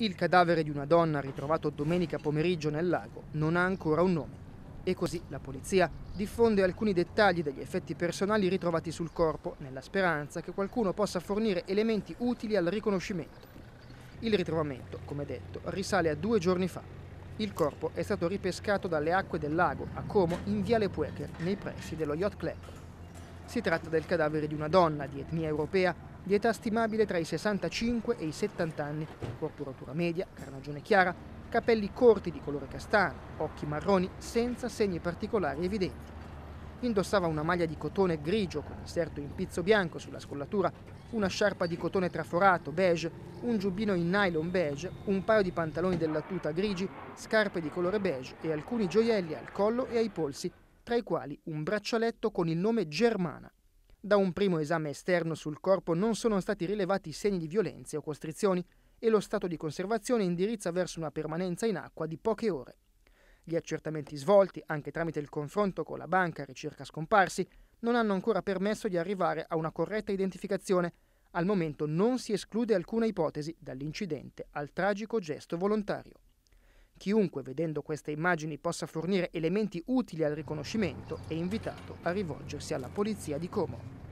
Il cadavere di una donna ritrovato domenica pomeriggio nel lago non ha ancora un nome. E così la polizia diffonde alcuni dettagli degli effetti personali ritrovati sul corpo, nella speranza che qualcuno possa fornire elementi utili al riconoscimento. Il ritrovamento, come detto, risale a due giorni fa. Il corpo è stato ripescato dalle acque del lago a Como in Viale Puecher, nei pressi dello Yacht Club. Si tratta del cadavere di una donna di etnia europea di età stimabile tra i 65 e i 70 anni, corporatura media, carnagione chiara, capelli corti di colore castano, occhi marroni senza segni particolari evidenti. Indossava una maglia di cotone grigio con inserto in pizzo bianco sulla scollatura, una sciarpa di cotone traforato beige, un giubbino in nylon beige, un paio di pantaloni della tuta grigi, scarpe di colore beige e alcuni gioielli al collo e ai polsi, tra i quali un braccialetto con il nome Germana da un primo esame esterno sul corpo non sono stati rilevati segni di violenze o costrizioni e lo stato di conservazione indirizza verso una permanenza in acqua di poche ore. Gli accertamenti svolti, anche tramite il confronto con la banca ricerca scomparsi, non hanno ancora permesso di arrivare a una corretta identificazione. Al momento non si esclude alcuna ipotesi dall'incidente al tragico gesto volontario. Chiunque vedendo queste immagini possa fornire elementi utili al riconoscimento è invitato a rivolgersi alla polizia di Como.